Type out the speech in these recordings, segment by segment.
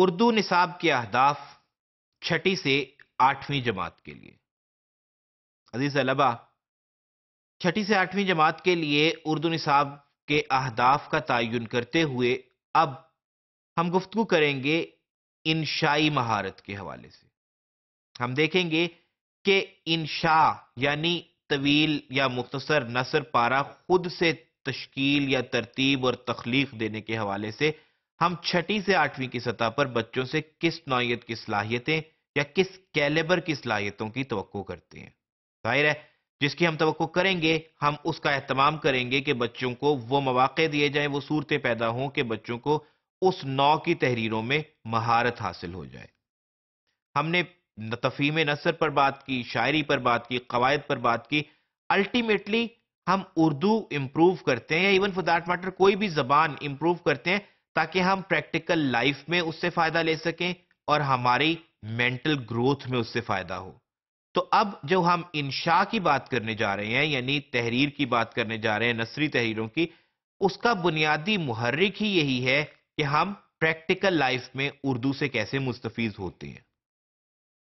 उर्दू निसाब के अहदाफ छठी से आठवीं जमात के लिए अजीज अलबा छठी से आठवीं जमात के लिए उर्दू निसाब के अहदाफ का तयन करते हुए अब हम गुफ्तु करेंगे इंशाई महारत के हवाले से हम देखेंगे कि इंशा यानी तवील या मुख्तसर नसर पारा खुद से तश्कील या तरतीब और तख्लीक देने के हवाले से हम छठी से आठवीं की सतह पर बच्चों से किस नौत की सलाहियतें या किस कैलेबर की सलाहियतों की तो करते हैं जाहिर है जिसकी हम तो करेंगे हम उसका अहतमाम करेंगे कि बच्चों को वो मौाक़े दिए जाएं वो सूरतें पैदा हों कि बच्चों को उस नौ की तहरीरों में महारत हासिल हो जाए हमने तफीम नसर पर बात की शायरी पर बात की कवायद पर बात की अल्टीमेटली हम उर्दू इम्प्रूव करते हैं या इवन फॉर दैट मैटर कोई भी जबान इम्प्रूव करते हैं ताकि हम प्रैक्टिकल लाइफ में उससे फायदा ले सकें और हमारी मेंटल ग्रोथ में उससे फायदा हो तो अब जो हम इंशा की बात करने जा रहे हैं यानी तहरीर की बात करने जा रहे हैं नसरी तहरीरों की उसका बुनियादी मुहर्रिक ही यही है कि हम प्रैक्टिकल लाइफ में उर्दू से कैसे मुस्तफ़ होते हैं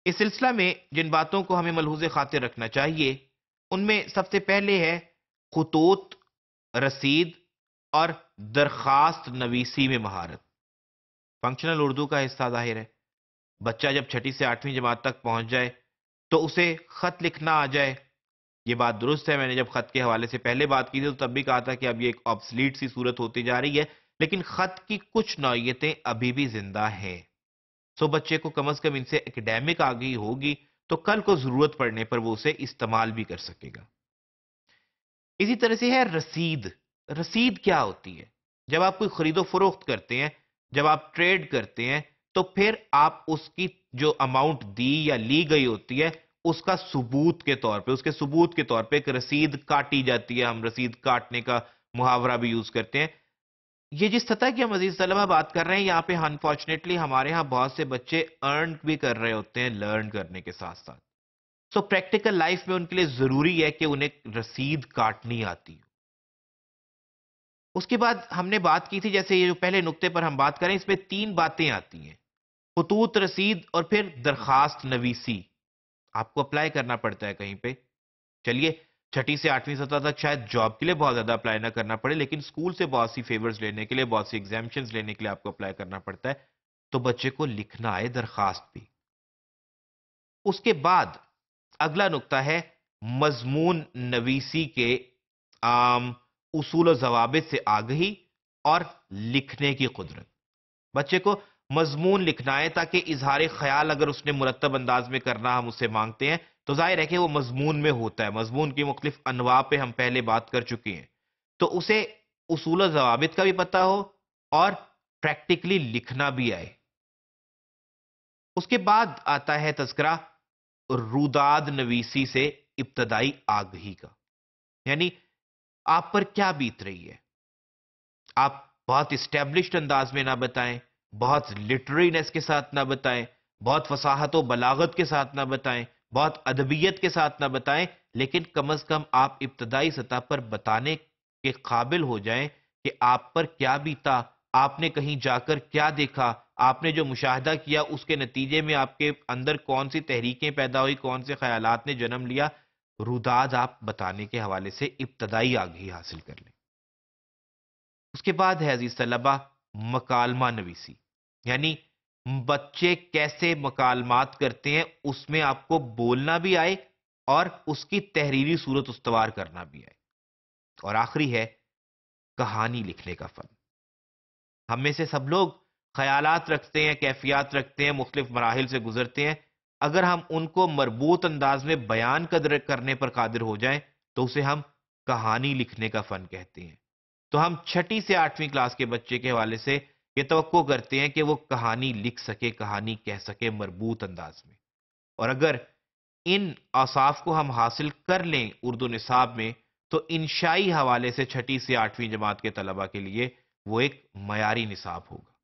इस सिलसिला में जिन बातों को हमें मलहूज खातिर रखना चाहिए उनमें सबसे पहले है खतूत रसीद और दरखास्त नवीसी में महारत फंक्शनल उर्दू का हिस्सा जाहिर है बच्चा जब छठी से आठवीं जमात तक पहुंच जाए तो उसे खत लिखना आ जाए ये बात दुरुस्त है मैंने जब खत के हवाले से पहले बात की थी तो तब भी कहा था कि अब ये एक ऑब्सलीट सी सूरत होती जा रही है लेकिन खत की कुछ नौीयतें अभी भी जिंदा हैं सो बच्चे को कम अज कम इनसे एकेडेमिक आ गई होगी तो कल को जरूरत पड़ने पर वो उसे इस्तेमाल भी कर सकेगा इसी तरह से है रसीद रसीद क्या होती है जब आप कोई खरीदो फरोख्त करते हैं जब आप ट्रेड करते हैं तो फिर आप उसकी जो अमाउंट दी या ली गई होती है उसका सबूत के तौर पे उसके सबूत के तौर पे एक रसीद काटी जाती है हम रसीद काटने का मुहावरा भी यूज करते हैं ये जिस सतह की हम अजीज सलमा बात कर रहे हैं यहाँ पे अनफॉर्चुनेटली हमारे यहाँ बहुत से बच्चे अर्न भी कर रहे होते हैं लर्न करने के साथ साथ सो प्रैक्टिकल लाइफ में उनके लिए जरूरी है कि उन्हें रसीद काटनी आती है उसके बाद हमने बात की थी जैसे ये जो पहले नुक्ते पर हम बात करें इसमें तीन बातें आती हैं खतूत रसीद और फिर दरखास्त नवीसी आपको अप्लाई करना पड़ता है कहीं पे चलिए छठी से आठवीं सतह तक शायद जॉब के लिए बहुत ज्यादा अप्लाई ना करना पड़े लेकिन स्कूल से बहुत सी फेवर्स लेने के लिए बहुत सी एग्जामेशन लेने के लिए आपको अप्लाई करना पड़ता है तो बच्चे को लिखना आए दरखास्त भी उसके बाद अगला नुकता है मजमून नवीसी के आम उसूल जवाबित से आगही और लिखने की कुदरत बच्चे को मजमून लिखना है ताकि इजहार ख्याल अगर उसने मुरतब अंदाज में करना हम उससे मांगते हैं तो जाहिर है कि वो मजमून में होता है मजमून की मुख्तफ अनवा पे हम पहले बात कर चुके हैं तो उसे उसूल जवाबित का भी पता हो और प्रैक्टिकली लिखना भी आए उसके बाद आता है तस्करा रुदाद नवीसी से इब्तदाई आगही का यानी आप पर क्या बीत रही है आप बहुत स्टैब्लिश्ड अंदाज में ना बताएं बहुत लिटरीनेस के साथ ना बताएं बहुत फसाहत व बलागत के साथ ना बताएं बहुत अदबियत के साथ ना बताएं लेकिन कम अज कम आप इब्तदाई सतह पर बताने के काबिल हो जाएं कि आप पर क्या बीता आपने कहीं जाकर क्या देखा आपने जो मुशाहिदा किया उसके नतीजे में आपके अंदर कौन सी तहरीकें पैदा हुई कौन से ख्याल ने जन्म लिया रुदाद आप बताने के हवाले से इब्तदाई आगही हासिल कर लें उसके बाद है अजीज तलबा मकालमा नवीसी यानी बच्चे कैसे मकालमात करते हैं उसमें आपको बोलना भी आए और उसकी तहरीरी सूरत उसवार करना भी आए और आखिरी है कहानी लिखने का फन हम में से सब लोग ख्यालात रखते हैं कैफियात रखते हैं मुख्तफ मराहल से गुजरते हैं अगर हम उनको मरबूत अंदाज में बयान कदर करने पर कादिर हो जाएं तो उसे हम कहानी लिखने का फन कहते हैं तो हम छठी से आठवीं क्लास के बच्चे के हवाले से ये तो करते हैं कि वो कहानी लिख सके कहानी कह सके मरबूत अंदाज में और अगर इन असाफ को हम हासिल कर लें उर्दू निसाब में तो इनशाई हवाले से छठी से आठवीं जमात के तलबा के लिए वो एक मयारी निसाब होगा